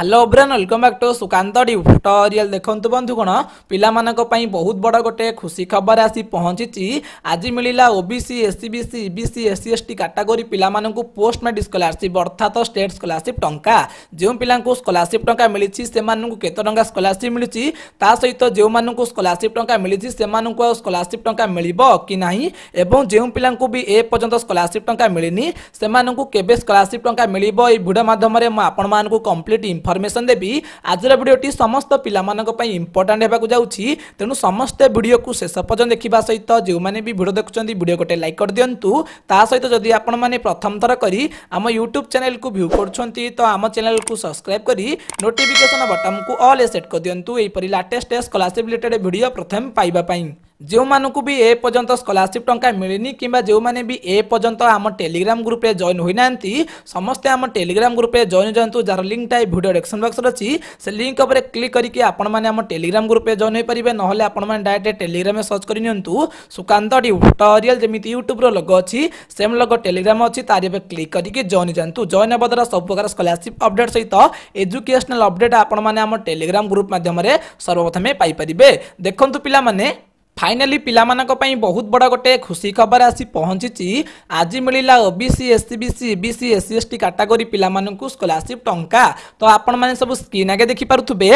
hello brain welcome back to Sukanta tutorial ଦେଖନ୍ତୁ ବନ୍ଧୁଗଣ ପିଲାମାନଙ୍କ ପାଇଁ ବହୁତ ବଡ଼ ଗୋଟେ ଖୁସି ଖବର ଆସି ପହଞ୍ଚିଛି ଆଜି ମିଳିଲା OBC SC BC EBC SC ST category ପିଲାମାନଙ୍କୁ ପୋଷ୍ଟ ମେଡିକ୍ ସ୍କଲାରସିପ୍ ଅର୍ଥାତ ଷ୍ଟେଟ୍ ସ୍କଲାରସିପ୍ ଟଙ୍କା ଯେଉଁ ପିଲାଙ୍କୁ ସ୍କଲାରସିପ୍ ଟଙ୍କା ମିଳିଛି ସେମାନଙ୍କୁ କେତେ ଟଙ୍କା ସ୍କଲାରସିପ୍ ମିଳିଛି ତା ସହିତ ଯେଉଁମାନଙ୍କୁ ସ୍କଲାରସିପ୍ ଟଙ୍କା ମିଳିଛି ସେମାନଙ୍କୁ ଆଉ ସ୍କଲାରସିପ୍ ଟଙ୍କା ମିଳିବ କି ନାହିଁ ଏବଂ ଯେଉଁ ପିଲାଙ୍କୁ ବି ଏ ପର୍ଯ୍ୟନ୍ତ ସ୍କଲାରସିପ୍ ଟଙ୍କା ମିଳିନି ସେମାନଙ୍କୁ କେବେ ସ୍କଲାରସିପ୍ ଟଙ୍କା ମିଳିବ ଏହି ଭିଡ଼ିଓ ମାଧ୍ୟମରେ ମୁଁ ଆପଣମାନଙ୍କୁ କମ୍ପ୍ଲିଟ୍ ଇନଫର୍ମ ইনফরমেসন দেবি আজর ভিডিওটি সমস্ত পিলামানক পাই ইম্পর্টান্ট হওয়া যাচ্ছি তেমন সমস্ত ভিডিওকে শেষ পর্যন্ত দেখা সহিত যে ভিডিও দেখুম ভিডিও গোটে লাইক করে দিও তা সহ যদি আপন মানে প্রথম থর করে আমার ইউট্যুব চ্যানেলকে ভিউ করছেন তো আমার চ্যানেলকে সবসক্রাইব করে নোটিফিকেসন বটনকু অল সেট করে দিও এইপরি লাটেস্ট স্কলারশিপ রিলেটেড ভিডিও প্রথমে পাইবা ଯେଉଁମାନଙ୍କୁ ବି ଏ ପର୍ଯ୍ୟନ୍ତ ସ୍କଲାରସିପ୍ ଟଙ୍କା ମିଳିନି କିମ୍ବା ଯେଉଁମାନେ ବି ଏ ପର୍ଯ୍ୟନ୍ତ ଆମ ଟେଲିଗ୍ରାମ ଗ୍ରୁପରେ ଜଏନ୍ ହୋଇନାହାନ୍ତି ସମସ୍ତେ ଆମ ଟେଲିଗ୍ରାମ ଗ୍ରୁପରେ ଜଏନ୍ ହୋଇଯାଆନ୍ତୁ ଯାହାର ଲିଙ୍କଟା ଏ ଭିଡ଼ିଓ ଡେସ୍କ୍ରିପସନ୍ ବକ୍ସରେ ଅଛି ସେ ଲିଙ୍କ ଉପରେ କ୍ଲିକ୍ କରିକି ଆପଣମାନେ ଆମ ଟେଲିଗ୍ରାମ ଗ୍ରୁପରେ ଜଏନ୍ ହୋଇପାରିବେ ନହେଲେ ଆପଣମାନେ ଡାଇରେକ୍ଟ ଟେଲିଗ୍ରାମରେ ସର୍ଚ୍ଚ କରିନିଅନ୍ତୁ ସୁକାନ୍ତ ଟ୍ୟୁଟୋରିଆଲ୍ ଯେମିତି ୟୁଟ୍ୟୁବର ଲୋଗୋ ଅଛି ସେମ୍ ଲୋଗୋ ଟେଲିଗ୍ରାମ ଅଛି ତାରି ଉପରେ କ୍ଲିକ୍ କରିକି ଜଏନ୍ ହୋଇଯାଆନ୍ତୁ ଜଏନ୍ ହେବା ଦ୍ୱାରା ସବୁ ପ୍ରକାର ସ୍କଲାରସିପ୍ ଅପଡ଼େଟ୍ ସହିତ ଏଜୁକେସନାଲ୍ ଅପଡ଼େଟ୍ ଆପଣମାନେ ଆମ ଟେଲିଗ୍ରାମ ଗ୍ରୁପ ମାଧ୍ୟମରେ ସର୍ବପ୍ରଥମେ ପାଇପାରିବେ ଦେଖନ୍ତୁ ପିଲାମାନେ फाइनाली ପିଲାମାନଙ୍କ ପାଇଁ ବହୁତ ବଡ଼ ଗୋଟେ ଖୁସି ଖବର ଆସି ପହଞ୍ଚିଛି ଆଜି ମିଳିଲା OBC SC BC EBC SC ST category ପିଲାମାନଙ୍କୁ ସ୍କଲାରସିପ୍ ଟଙ୍କା ତ ଆପଣମାନେ ସବୁ ସ୍କ୍ରିନ୍ ଆଗେ ଦେଖିପାରୁଥିବେ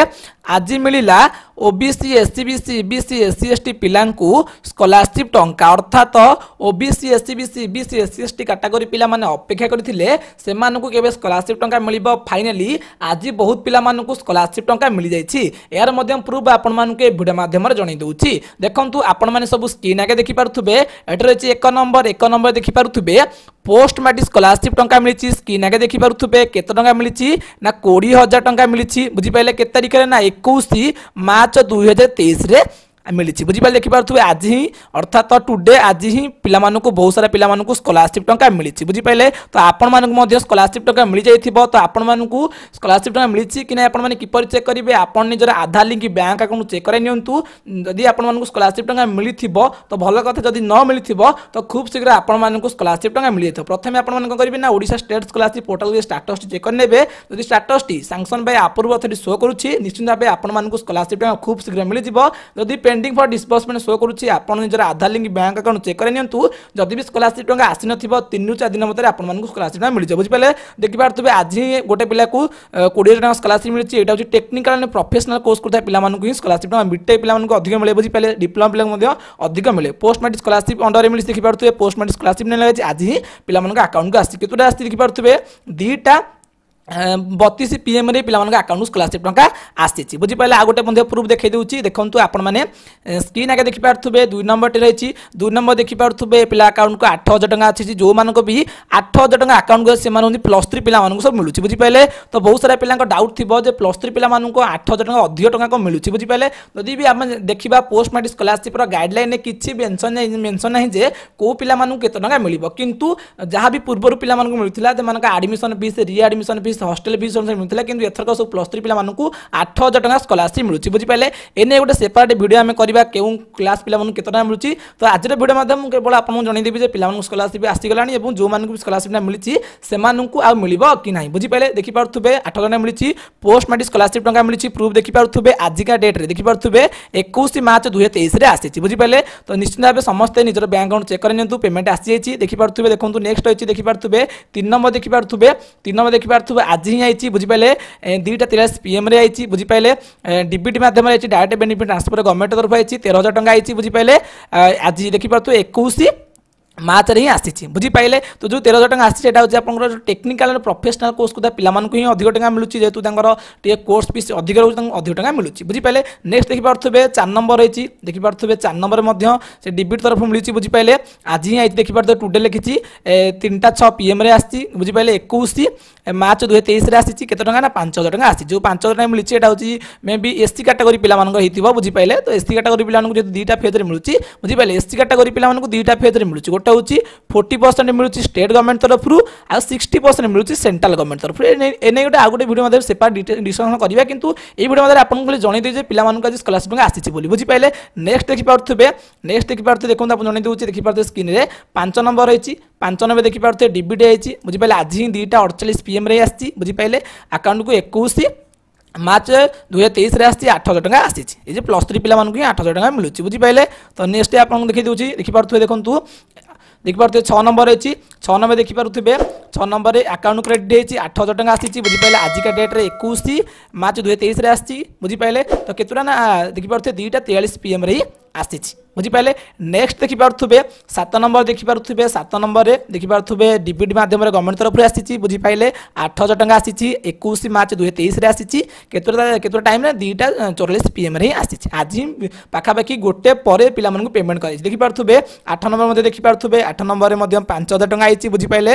ଆଜି ମିଳିଲା OBC SC BC EBC SC ST ପିଲାଙ୍କୁ ସ୍କଲାରସିପ୍ ଟଙ୍କା ଅର୍ଥାତ OBC SC BC EBC SC ST category ପିଲାମାନେ ଅପେକ୍ଷା କରିଥିଲେ ସେମାନଙ୍କୁ କେବେ ସ୍କଲାରସିପ୍ ଟଙ୍କା ମିଳିବ ଫାଇନାଲି ଆଜି ବହୁତ ପିଲାମାନଙ୍କୁ ସ୍କଲାରସିପ୍ ଟଙ୍କା ମିଳିଯାଇଛି ଏହାର ମଧ୍ୟ ପ୍ରୁଫ୍ ଆପଣମାନଙ୍କୁ ଏ ଭିଡ଼ିଓ ମାଧ୍ୟମରେ ଜଣାଇ ଦେଉଛି ଦେଖନ୍ତୁ ଆପଣମାନେ ସବୁ ସ୍କ୍ରିନ୍ ଆଗେ ଦେଖିପାରୁଥିବେ ଏଠି ରହିଛି ଏକ ନମ୍ବର ଏକ ନମ୍ବର ଦେଖିପାରୁଥିବେ পোস্ট ম্যাট্রিক স্কলারশিপ টঙ্কা মিলিছি স্ক্রিন আগে দেখিপারে কেতে টঙ্কা মিলিছি না কোড়ি হাজার টঙ্কা মিলিছি বুঝিপারে কেতে তারিখে না একুশ মার্চ দুই হাজার তেইশে मिली बुझीपा देखिपे आज ही अर्थात टुडे आज ही पिला बहुत सारा पिला स्कलारशिप टाँचा मिली बुझीपाले तो आपण स्कलारशिप टाँचा मिल जाइए तो आपण मूँ स्कलारशिप टाँचा मिली कि ना आप किपर चेक करेंगे आप निजर Aadhaar link bank account check कराई आपको स्कलारशिप टाँचा मिली तो भल कथा जब न मिल तो खूब शीघ्र आपण स्कलारशिप टाँग मिल जाए प्रथम आप करेंगे ना ओडा state scholarship portal status check करेंगे जो स्टाटस टी sanction by approve authority show करुच्ची निश्चित भाव आप स्कलारशिप टाँचा खूब शीघ्र मिल जाए पेंडिंग फर डिसबर्समेंट शो करुच्छे निजर Aadhaar link bank account check करनी जदि भी स्कलारशिप टाँग आसी ननु चार दिन मतलब आपको स्कलारशिप टाइम मिल जाए बुझे देखी पार्थे आज ही गोटे पिला कोड़े टाइम स्कलारशिप मिली एटा हूँ टेक्निकल एंड प्रफेसनाल कोर्स करता पाला स्कलारशिप टाइम बीटे पाला अधिक मिले बुझे डिप्लोमा पिला अधिक मिले पोस्ट मेट्रिक स्कलारशिप अंडर मिली देखी पार्थे पोस्ट मेट्रिक स्कलारशिप नहीं लगे आज ही पाला आकाउंट को आसी कितना आसती देखी पार्थे दीटा बतीस पीएम पिला आकाउंट स्कलारशिप टाँग आसी बुझीपारे आ गोटे प्रूफ देखे देखते आपने स्क्रीन आगे देखिपे दुई नंबर टे रही दुई नंबर देखिपे पिला आकाउंट को आठ हजार टाँग अच्छी जो मैं भी आठ हजार टाँग आकाउंट से प्लस थ्री पिला सब मिलूँ बुझीपाले तो बहुत सारा पिला डाउट थी प्लस थ्री पिला आठ हजार टाँग अधिक टाँग मिलूँ बुझीपारे जदि भी आम देखा पोस्ट माट्रिक स्कलारसीप्र गाइडलैन किसी मेनसन मेनसन ना जे कौ पिला टाँग मिले कि जहाँ भी पूर्व पिला मिलूला admission fee admission fee fee hostel fee ଅନୁସାରେ ମିଳୁଥିଲା କିନ୍ତୁ ଏଥରକ ସବୁ ପ୍ଲସ୍ ଥ୍ରୀ ପିଲାମାନଙ୍କୁ ଆଠ ହଜାର ଟଙ୍କା ସ୍କଲାରସିପ୍ ମିଳୁଛି ବୁଝିପାରିଲେ ଏନେ ଗୋଟେ ସେପାରେଟ୍ ଭିଡ଼ିଓ ଆମେ କରିବା କେଉଁ କ୍ଲାସ୍ ପିଲାମାନଙ୍କୁ କେତେ ଟଙ୍କା ମିଳୁଛି ତ ଆଜିର ଭିଡ଼ିଓ ମଧ୍ୟ ମୁଁ କେବଳ ଆପଣଙ୍କୁ ଜଣେଇଦେବି ଯେ ପିଲାମାନଙ୍କୁ ସ୍କଲାରସିପ୍ ଆସିଗଲାଣି ଏବଂ ଯେଉଁମାନଙ୍କୁ ବି ସ୍କଲାରସିପ୍ଟା ମିଳିଛି ସେମାନଙ୍କୁ ଆଉ ମିଳିବ କି ନାହିଁ ବୁଝିପାରିଲେ ଦେଖିପାରୁଥିବେ ଆଠ ଟଙ୍କା ମିଳିଛି ପୋଷ୍ଟ ମାଟ୍ରିକ୍ ସ୍କଲାରସିପ୍ ଟଙ୍କା ମିଳିଛି ପ୍ରୁଫ୍ ଦେଖିପାରୁଥିବେ ଆଜିକା ଡେଟ୍ରେ ଦେଖିପାରୁଥିବେ ଏକୋଇଶ ମାର୍ଚ୍ଚ ଦୁଇ ହଜାର ତେଇଶରେ ଆସିଛି ବୁଝିପାରିଲେ ତ ନିଶ୍ଚିତ ଭାବେ ସମସ୍ତେ ନିଜର ବ୍ୟାଙ୍କ ଆକାଉଣ୍ଟ ଚେକ୍ କରିନିଅନ୍ତୁ ପେମେଣ୍ଟ ଆସିଯାଇଛି ଦେଖିପାରୁଥିବେ ଦେଖନ୍ତୁ ନେକ୍ସଟ ଅଛି ଦେଖିପାରୁଥିବେ ତିନି ନମ୍ବର ଦେଖିପାରୁଥିବେ ତିନି ନମ୍ବର ଦେଖିପାରୁଥିବେ आज ही आई बुझिपारे दुईटा पी एम आई बुझिपारे डिबिट मध्यम डायरेक्ट बेनिफिट ट्रांसफर गवर्नमेंट तरफ आई तेरह हजार टाइम आई बुझिपारे आज देखिपुर एक ମାର୍ଚ୍ଚରେ ହିଁ ଆସିଛି ବୁଝିପାରିଲେ ତ ଯେଉଁ ତେର ହଜାର ଟଙ୍କା ଆସିଛି ସେଇଟା ହେଉଛି ଆପଣଙ୍କର ଟେକ୍ନିକାଲ ଆଣ୍ଡ ପ୍ରଫେସନାଲ କୋର୍ସକୁ ତା ପିଲାମାନଙ୍କୁ ହିଁ ଅଧିକ ଟଙ୍କା ମିଳୁଛି ଯେହେତୁ ତାଙ୍କର ଟିକେ କୋର୍ସ ଫିସ୍ ଅଧିକ ରହୁଛି ତାଙ୍କୁ ଅଧିକ ଟଙ୍କା ମିଳୁଛି ବୁଝିପାରିଲେ ନେକ୍ସଟ ଦେଖିପାରୁଥିବେ ଚାରି ନମ୍ବର ରହିଛି ଦେଖିପାରୁଥିବେ ଚାରି ନମ୍ବର ମଧ୍ୟ ସେ ଡିବିଟ୍ ତରଫରୁ ମିଳିଛି ବୁଝିପାରିଲେ ଆଜି ହିଁ ଆଇଛି ଦେଖିପାରୁଥିବେ ଟୁଡେ ଲେଖିଛି ତିନିଟା ଛଅ ପିଏମ୍ରେ ଆସିଛି ବୁଝିପାରିଲେ ଏକୋଇଶ ମାର୍ଚ୍ଚ ଦୁଇ ହଜାର ତେଇଶରେ ଆସିଛି କେତେ ଟଙ୍କା ନା ପାଞ୍ଚ ହଜାର ଟଙ୍କା ଆସିଛି ଯେଉଁ ପାଞ୍ଚ ହଜାର ଟଙ୍କା ମିଳିଛି ଏଇଟା ହେଉଛି ମେ ବି ଏସ୍ସି କାଟାଗୋରୀ ପିଲାମାନଙ୍କର ହେଇଥିବ ବୁଝିପାରିଲେ ତ ଏସ୍ସି କାଟାଗୋରୀ ପିଲାମାନଙ୍କୁ ଯେହେତୁ ଦୁଇଟା ଫେଜ୍ରେ ମିଳୁଛି ବୁଝିପାରିଲେ ଏସ୍ସି କାଟାଗୋରୀ ପିଲାମାନଙ୍କୁ ଦୁଇଟା ଫେଜ୍ରେ ମିଳୁଛି ହେଉଛି ଫୋର୍ଟି ପରସେଣ୍ଟ ମିଳୁଛି ଷ୍ଟେଟ୍ ଗଭର୍ଣ୍ଣମେଣ୍ଟ ତରଫରୁ ଆଉ ସିକ୍ସଟି ପରସେଣ୍ଟ ମିଳୁଛି ସେଣ୍ଟ୍ରାଲ୍ ଗଭର୍ଣ୍ଣମେଣ୍ଟ ତରଫରୁ ଏ ନେଇ ଗୋଟେ ଆଉ ଗୋଟେ ଭିଡ଼ିଓ ମଧ୍ୟରେ ସେପାରେଟ୍ ଡିସ୍କସନ୍ କରିବା କିନ୍ତୁ ଏଇ ଭିଡ଼ିଓ ମଧ୍ୟରେ ଆପଣଙ୍କୁ ଖାଲି ଜଣାଇଦେବି ପିଲାମାନଙ୍କୁ ଆଜି ସ୍କଲାରସିପ୍ ଟଙ୍କା ଆସିଛି ବୋଲି ବୁଝିପାରିଲେ ନେକ୍ସଟ ଦେଖିପାରୁଥିବେ ନେକ୍ସଟ ଦେଖିପାରୁଥିବେ ଦେଖନ୍ତୁ ଆପଣ ଜଣାଇ ଦେଉଛି ଦେଖିପାରୁଥିବେ ସ୍କ୍ରିନ୍ରେ ପାଞ୍ଚ ନମ୍ବର ରହିଛି ପାଞ୍ଚନବେ ଦେଖିପାରୁଥିବେ ଡିବିଟି ହେଇଛି ବୁଝିପାରିଲେ ଆଜି ହିଁ ଦୁଇଟା ଅଡ଼ଚାଳିଶ ପିଏମ୍ରେ ଆସିଛି ବୁଝିପାରିଲେ ଆକାଉଣ୍ଟକୁ ଏକୋଇଶ ମାର୍ଚ୍ଚ ଦୁଇ ହଜାର ତେଇଶରେ ଆସିଛି ଆଠ ହଜାର ଟଙ୍କା ଆସିଛି ଏଇ ଯେ ପ୍ଲସ୍ ଥ୍ରୀ ପିଲାମାନଙ୍କୁ ହିଁ ଆଠ ହଜାର ଟଙ୍କା ମିଳୁଛି ବୁଝିପାରିଲେ ତ ନେକ୍ସଟ ଆପଣଙ୍କୁ ଦେଖି ଦେଉଛି ଦେଖିପାରୁଥିବେ ଦେଖନ୍ତୁ ଦେଖିପାରୁଥିବେ ଛଅ ନମ୍ବର ଅଛି ଛଅ ନମ୍ବର ଦେଖିପାରୁଥିବେ ଛଅ ନମ୍ବରରେ ଆକାଉଣ୍ଟ କ୍ରେଡିଟ୍ ହେଇଛି ଆଠ ହଜାର ଟଙ୍କା ଆସିଛି ବୁଝିପାରିଲେ ଆଜିକା ଡେଟ୍ରେ ଏକୋଇଶ ମାର୍ଚ୍ଚ ଦୁଇ ହଜାର ତେଇଶରେ ଆସିଛି ବୁଝିପାରିଲେ ତ କେତେଟା ନା ଦେଖିପାରୁଥିବେ ଦୁଇଟା ତେୟାଳିଶ ପିଏମ୍ରେ ହିଁ আসিছি বুঝিপারে নেক্সট দেখিপারে সাত নম্বর দেখিপারে সাত নম্বরের দেখিপারে ডিবিটি মাধ্যমে গভর্নমেন্ট তরফ আসিছি বুঝিপারে আট হাজার টাকা আসিছি একুশ মার্চ দুই হাজার তেইশে আসিছি কেতোটা কেতোটা টাইমে দুইটা চল্লিশ পিএম রে আসিছি আজ পাখাপাখি গোটে পরে পিলামানকু পেমেন্ট করাইছি দেখিপারে আট নম্বর মধ্যে দেখিপারে আট নম্বরের মধ্যে পাঁচ হাজার টাকা আইছি বুঝিপারে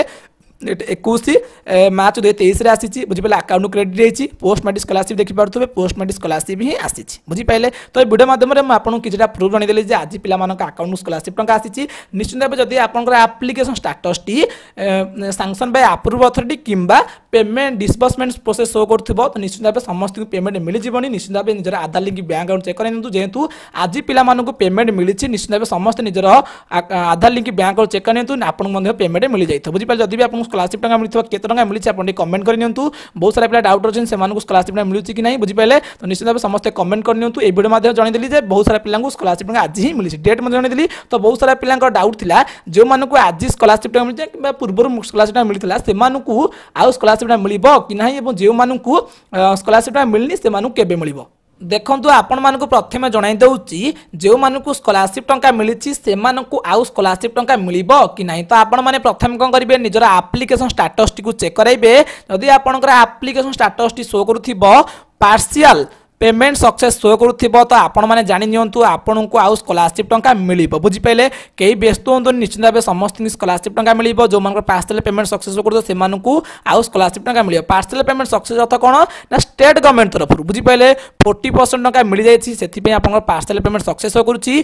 एक मार्च दुई तेईस आसी बुझे आकाउंट क्रेडिट होती पोस्ट मैट्रिक स्कलारसीप देख पारे पोस्ट मैट्रिक स्कलारसीप ही आसी बुझीपाले तो भिडियो मध्यम आपको किसी प्रूफ जनईदेली आज पाला आकाउंट स्कलारशिप टाँग आसी निश्चित भाव जब आप्लिकेसन स्टाटस टी ସାଙ୍ଗସନ୍ ବାଇ ଆପ୍ରୁଭ୍ ଅଥରିଟି କିମ୍ବା ପେମେଣ୍ଟ ଡିସବର୍ସମେଣ୍ଟ ପ୍ରୋସେସ୍ ସୋ କରୁଥିବ ତ ନିଶ୍ଚିତ ଭାବେ ସମସ୍ତଙ୍କୁ ପେମେଣ୍ଟ ମିଳିଯିବନି ନିଶ୍ଚିତ ଭାବେ ନିଜର Aadhaar link bank account check କରିନିଅନ୍ତୁ ଯେହେତୁ ଆଜି ପିଲାମାନଙ୍କୁ ପେମେଣ୍ଟ ମିଳିଛି ନିଶ୍ଚିତ ଭାବେ ସମସ୍ତେ ନିଜର Aadhaar link bank account check କରିନିଅନ୍ତୁ ଆପଣଙ୍କୁ ମଧ୍ୟ ପେମେଣ୍ଟ ମିଳିଯାଇଥିବ ବୁଝିପାରିଲେ ଯଦି ବି ଆପଣଙ୍କୁ ସ୍କଲାରସିପ୍ ଟଙ୍କା ମିଳିଥିବ କେତେ ଟଙ୍କା ମିଳିଛି ଆପଣ ଟିକେ କମେଣ୍ଟ କରିନିଅନ୍ତୁ ବହୁତ ସାରା ପିଲା ଡାଉଟ୍ ଅଛନ୍ତି ସେମାନଙ୍କୁ ସ୍କଲାରସିପ୍ ଟଙ୍କା ମିଳୁଛି କି ନାହିଁ ବୁଝିପାରିଲେ ତ ନିଶ୍ଚିତ ଭାବେ ସମସ୍ତେ କମେଣ୍ଟ କରିନିଅନ୍ତୁ ଏ ଭିଡ଼ିଓ ମାଧ୍ୟମରେ ଜଣାଇଦେଲି ଯେ ବହୁତ ସାରା ପିଲାଙ୍କୁ ସ୍କଲାରସିପ୍ ଟଙ୍କା ଆଜି ହିଁ ମିଳିଛି ଡେଟ୍ ମଧ୍ୟ ଜଣାଇଦେଲି ତ ବହୁତ ସାରା ପିଲାଙ୍କର ଡାଉଟ୍ ଥିଲା ଯେଉଁମାନଙ୍କୁ ଆଜି ସ୍କଲାରସିପ୍ ଟଙ୍କା ମିଳିଛି କିମ୍ବା ପୂର୍ବରୁ ସ୍କଲାରସିପ୍ଟା ମିଳିଥିଲା ସେମାନଙ୍କୁ ଆଉ ସ୍କଲାରସିପ୍ଟା ମିଳିବ କି ନାହିଁ ଏବଂ ଯେଉଁମାନଙ୍କୁ ସ୍କଲାରସିପ୍ଟା ମିଳିନି ସେମାନଙ୍କୁ କେବେ ମିଳିବ ଦେଖନ୍ତୁ ଆପଣମାନଙ୍କୁ ପ୍ରଥମେ ଜଣାଇ ଦେଉଛି ଯେଉଁମାନଙ୍କୁ ସ୍କଲାରସିପ୍ ଟଙ୍କା ମିଳିଛି ସେମାନଙ୍କୁ ଆଉ ସ୍କଲାରସିପ୍ ଟଙ୍କା ମିଳିବ କି ନାହିଁ ତ ଆପଣମାନେ ପ୍ରଥମେ କ'ଣ କରିବେ ନିଜର ଆପ୍ଲିକେସନ୍ ଷ୍ଟାଟସ୍ଟିକୁ ଚେକ୍ କରାଇବେ ଯଦି ଆପଣଙ୍କର ଆପ୍ଲିକେସନ୍ ଷ୍ଟାଟସ୍ଟି ଶୋ କରୁଥିବ ପାର୍ସିଆଲ୍ পেমেন্ট সকসেস শো করুব তো আপনার জাঁ নিউ আপনার আউ স্কলারশিপ টঙ্কা মিলব বুঝিপারে কেউ ব্যস্ত হুম নিশ্চিত ভাবে সমস্ত স্কলারশিপ টঙ্কা মিলব যে পার্সেল পেমেন্ট সকসেস শো করুছে সে আউ স্কলারশিপ টঙ্কা মিলব পার্সেল পেমেন্ট সকসেস অর্থ কোণ না স্টেট গভর্নমেন্ট তরফর বুঝিপারে ফোর্টি পরসেন্ট টঙ্কা মিলি যাই সেপাই আপনার পার্সেল পেমেন্ট সকসেস শো করুচি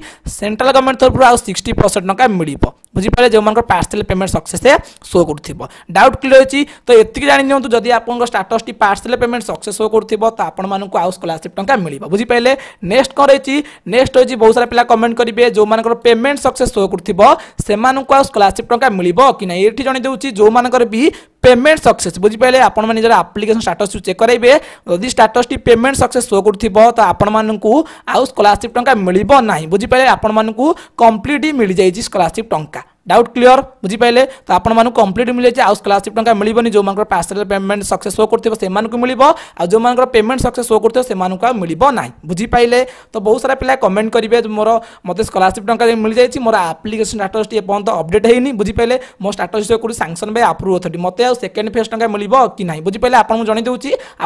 সেন্ট্রাল গভর্নমেন্ট তরফর আউ সিক্সটি পরসেন্ট টঙ্কা মিলব বুঝিপারে যে পার্সেল পেমেন্ট সকসেস শো করুব ডাউট ক্লিয়ার হচ্ছে তো এত জাঁ নিউ যদি আপনার স্টাটসটি পার্সেল পেমেন্ট সকসেস শো করুব তো আপনার আউ স্কলারশিপ ସ୍କଲାରସିପ୍ ଟଙ୍କା ମିଳିବ ବୁଝିପାରିଲେ ନେକ୍ସଟ କ'ଣ ରହିଛି ନେକ୍ସଟ ରହିଛି ବହୁତ ସାରା ପିଲା କମେଣ୍ଟ କରିବେ ଯେଉଁମାନଙ୍କର ପେମେଣ୍ଟ ସକ୍ସେସ୍ ଶୋ କରୁଥିବ ସେମାନଙ୍କୁ ଆଉ ସ୍କଲାରସିପ୍ ଟଙ୍କା ମିଳିବ କି ନାହିଁ ଏଠି ଜଣେଇ ଦେଉଛି ଯେଉଁମାନଙ୍କର ବି পেমেন্ট সকসেস বুঝিপারে আপনার নিজের আপ্লিকেসন স্টাটস চেক করবে যদি স্টাটসটি পেমেন্ট সকসেস শো করুব তো আপনার আউ স্কলারশিপ টঙ্কা মিলব না বুঝিপারে আপনার কমপ্লিট মিলি যাই স্কলারশিপ টঙ্কা डाउट क्लीयर बुझी तो आपण कम्प्लीट कंप्लीट मिले आउ स्कलारशिप टाइम मिली मिलबनी जो मैं पार्सल पेमेंट सक्से शो करथिबो से मानकु जो मानकर पेमेंट सक्से शो करथिबो मिलना मानकु तो बहुत सारा पिला कमेंट करेंगे मोर मत स्कलारशिप टाइम मिल जाएगी मोर एप्लीकेशन स्टाटस टी एपंत अपडेट है बुझी पाइले मो स्टेटस को सैंक्शन बाय अप्रूव अथॉरिटी मते आ सेकंड फेज टाइम मिलबो कि ना बुझी आपको आपण दूँ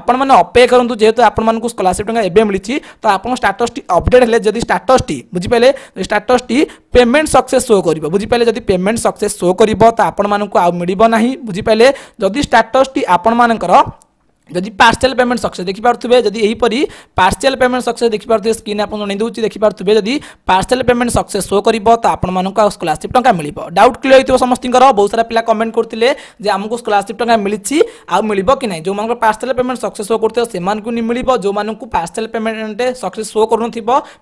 आपने अपे करूँ जेहतु आपण स्कलारशिप टाइम एवं मिली तो आप स्टाटस अपडेट हेले जदी स्टाटस टी स्टाटस पेमेंट सक्से शो कर बुझी जब पेमेंट सक्से सो कर आपण मूँ मिलना बुझिपारे जदि स्टाटस आपण मानक जदि पार्सल पेमेंट सक्सेस देखिपे जदि यहीपरी पार्सल पेमेंट सक्सेस देखिपे स्क्रीन आप जन दूसरी देखिपे जदि पार्सल पेमेंट सक्सेस शो कर तो आपको स्कलारशिप टाँग मिल डाउट क्लीयर है समस्त बहुत सारा पिला कमेंट करते आमको स्कलारशिप टाँग मिली आल कि ना जो मैं पार्सल पेमेंट सक्सेस शो करते से मिल जो मूँ पार्सल पेमेंट सक्सेस शो कर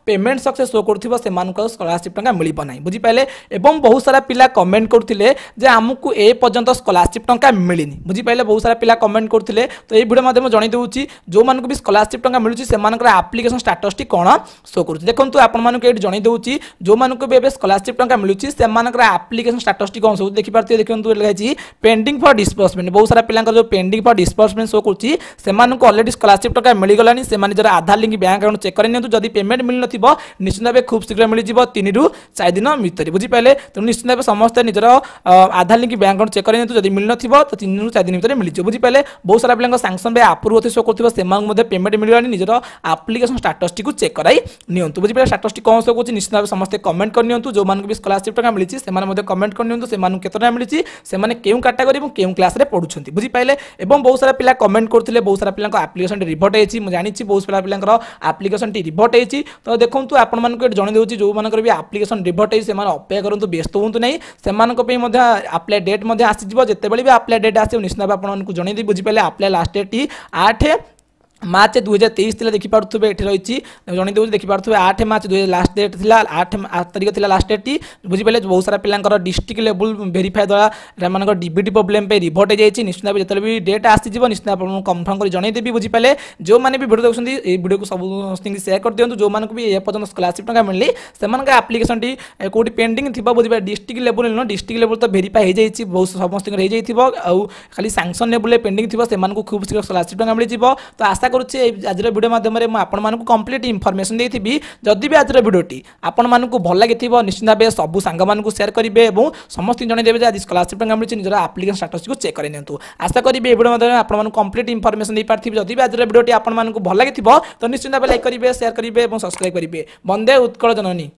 पेमेंट सक्सेस शो कर स्कलारशिप टाँग मिल ना बुझीपारे और बहुत सारा पिला कमेंट करते आमको ए पर्यटन स्कलारशिप टाँग मिलनी बुझीपाले बहुत सारा पिला कमेंट करते तो ये মাধ্যমে জনি দউচি জো মানকবি স্কলারশিপ টকা মিলুচি সেমানকৰ এপ্লিকেচন ষ্টেটষ্টিক কোনা শো কৰে দেখন্ত আপোন মানক এট জনি দউচি জো মানকবি বে স্কলারশিপ টকা মিলুচি সেমানকৰ এপ্লিকেচন ষ্টেটষ্টিক কোন সে দেখিব পাৰতে দেখন্ত লাগাইছি পেন্ডিং ফৰ ডিস্পৰ্সমেন্ট বহুত সৰা পিলৰৰ জো পেন্ডিং ফৰ ডিস্পৰ্সমেন্ট শো কৰেচি সেমানক অলৰেডি স্কলারশিপ টকা মিলি গলানি সেমানি জৰ আধা লিংকি বেংক আউণ্ট চেক কৰে নে নতু যদি পেমেন্ট মিল নথিব নিশ্চয়দে খুব শীঘ্ৰে মিলিjibo 3 ৰ 4 দিনৰ ভিতৰত বুজি পালে তনি নিশ্চয়দে সমস্থ নিজৰ আধা লিংকি বেংক আউণ্ট চেক কৰে নে নতু যদি মিল নথিব ত 3 ৰ 4 দিনৰ ভিতৰত মিলিjibo বুজি পালে বহুত সৰা পিলৰৰ ট্রানজাকশন বা আপ্রুভ অতি শো করুবা সেমানকু মধ্যে পেমেন্ট মিলিলানি নিজের আপ্লিকেশন স্টাটসটিকু চেক করাই নিয়ন্তু বুঝিপারে স্টাটসটি কোন শো করছে নিশ্চিত ভাবে সমস্তে কমেন্ট করে ଯେଉଁମାନଙ୍କୁ ବି ସ୍କଲାରସିପ୍ ଟଙ୍କା ମିଳିଛି ସେମାନେ ମଧ୍ୟ କମେଣ୍ଟ କରିନିଅନ୍ତୁ ସେମାନଙ୍କୁ କେତେ ଟଙ୍କା ମିଳିଛି ସେମାନେ କେଉଁ କାଟାଗୋରୀ ଏବଂ କେଉଁ କ୍ଲାସ୍ରେ ପଢ଼ୁଛନ୍ତି ବୁଝିପାରିଲେ ଏବଂ ବହୁତ ସାରା ପିଲା କମେଣ୍ଟ କରୁଥିଲେ ବହୁତ ସାରା ପିଲାଙ୍କ ଆପ୍ଲିକେସନଟି ରିଭର୍ଟ ହେଇଛି ମୁଁ ଜାଣିଛି ବହୁତ ସାରା ପିଲାଙ୍କର ଆପ୍ଲିକେସନଟି ରିଭର୍ଟ ହେଇଛି ତ ଦେଖନ୍ତୁ ଆପଣମାନଙ୍କୁ ଏଠି ଜଣେଇ ଦେଉଛି ଯେଉଁମାନଙ୍କର ବି ଆପ୍ଲିକେସନ ରିଭର୍ଟ ହେଇଛି ସେମାନେ ଅପେକ୍ଷା କରନ୍ତୁ ବ୍ୟସ୍ତ ହୁଅନ୍ତୁ ନାହିଁ ସେମାନଙ୍କ ପାଇଁ ମଧ୍ୟ ଆପ୍ଲାଏ ଡେଟ୍ ମଧ୍ୟ ଆସିଯିବ ଯେତେବେଳେ ବି ଆପ୍ଲାଏ ଡେଟ୍ ଆସିବ ନିଶ୍ଚିତ ଭାବେ ଆପଣମାନଙ୍କୁ ଜଣେଇ ବୁଝିପାରିଲେ ଆପ୍ଲାଏ ଲାଷ୍ଟ ଡେଟ୍ आठ ମାର୍ଚ୍ଚ ଦୁଇହଜାର ତେଇଶ ଥିଲା ଦେଖିପାରୁଥିବେ ଏଠି ରହିଛି ଜଣେଇ ଦେଉଛି ଦେଖିପାରୁଥିବେ ଆଠ ମାର୍ଚ୍ଚ ଦୁଇ ଲାଷ୍ଟ ଡେଟ୍ ଥିଲା ଆଠ ଆଠ ତାରିଖ ଥିଲା ଲାଷ୍ଟ ଡେଟ୍ଟି ବୁଝିପାରିଲେ ବହୁତ ସାରା ପିଲାଙ୍କର ଡିଷ୍ଟ୍ରିକ୍ଟ ଲେବୁଲ ଭେରିଫାଏ ଦ୍ୱାରା ସେମାନଙ୍କର ଡିବିଟି ପ୍ରୋବ୍ଲେମ୍ ପାଇଁ ରିଭର୍ଟ ହେଇଯାଇଛି ନିଶ୍ଚିତ ଭାବେ ଯେତେବେଳେ ବି ଡେଟ୍ ଆସିଯିବ ନିଶ୍ଚିତ ଆପଣଙ୍କୁ କନଫର୍ମ କରି ଜଣେଇଦେବି ବୁଝିପାରିଲେ ଯେଉଁମାନେ ବି ଭିଡ଼ିଓ ଦେଖୁଛନ୍ତି ଏହି ଭିଡ଼ିଓକୁ ସମସ୍ତଙ୍କୁ ସେୟାର କରିଦିଅନ୍ତୁ ଯେଉଁମାନଙ୍କୁ ବି ଏ ପର୍ଯ୍ୟନ୍ତ ସ୍କଲାରସିପ୍ ଟଙ୍କା ମିଳିଲି ସେମାନଙ୍କ ଆପ୍ଲିକେସନଟି କେଉଁଠି ପେଣ୍ଡିଂ ଥିବ ବୁଝିପାରିଲେ ଡିଷ୍ଟ୍ରିକ୍ଟ ଲେବୁଲ ନୁହଁ ଡିଷ୍ଟ୍ରିକ୍ଟ ଲେବୁଲ ତ ଭେରିଫାଏ ହେଇଯାଇଛି ବହୁତ ସମସ୍ତଙ୍କର ହେଇଯାଇଥିବ ଆଉ ଖାଲି ସାଙ୍ଗସନ୍ ଲେବୁଲରେ ପେଣ୍ଡିଂ ଥିବ ସେମାନଙ୍କୁ ଖୁବ୍ ଶୀଘ୍ର ସ୍କଲାରସିପ୍ ଟଙ୍କା ମିଳିଯିବ ତ ଆଶା ৰচে আজিৰ ভিডিঅ' মাধ্যমৰে মই আপোনাক কমপ্লিট ইনফৰমেচন দিছিবি যদিহে আজিৰ ভিডিঅ'টি আপোনাক ভাল লাগি থিবো নিশ্চিন্তে বে সকলো সঙ্গমানক শেয়ার কৰিবে আৰু সমস্থি জনাই দেবে যে আজি স্কলাৰশ্বিপৰ গামলছি নিজৰ এপ্লিকেচন ষ্টেটাসটো চেক কৰি নিদতো আশা কৰিবে এই ভিডিঅ' মাধ্যমৰে আপোনাক কমপ্লিট ইনফৰমেচন দি পাৰ্থিবি যদিহে আজিৰ ভিডিঅ'টি আপোনাক ভাল লাগি থিবো তনিশ্চিন্তে বে লাইক কৰিবে শেয়ার কৰিবে আৰু সাবস্ক্রাইব কৰিবে বন্দে উত্তকৰ জননি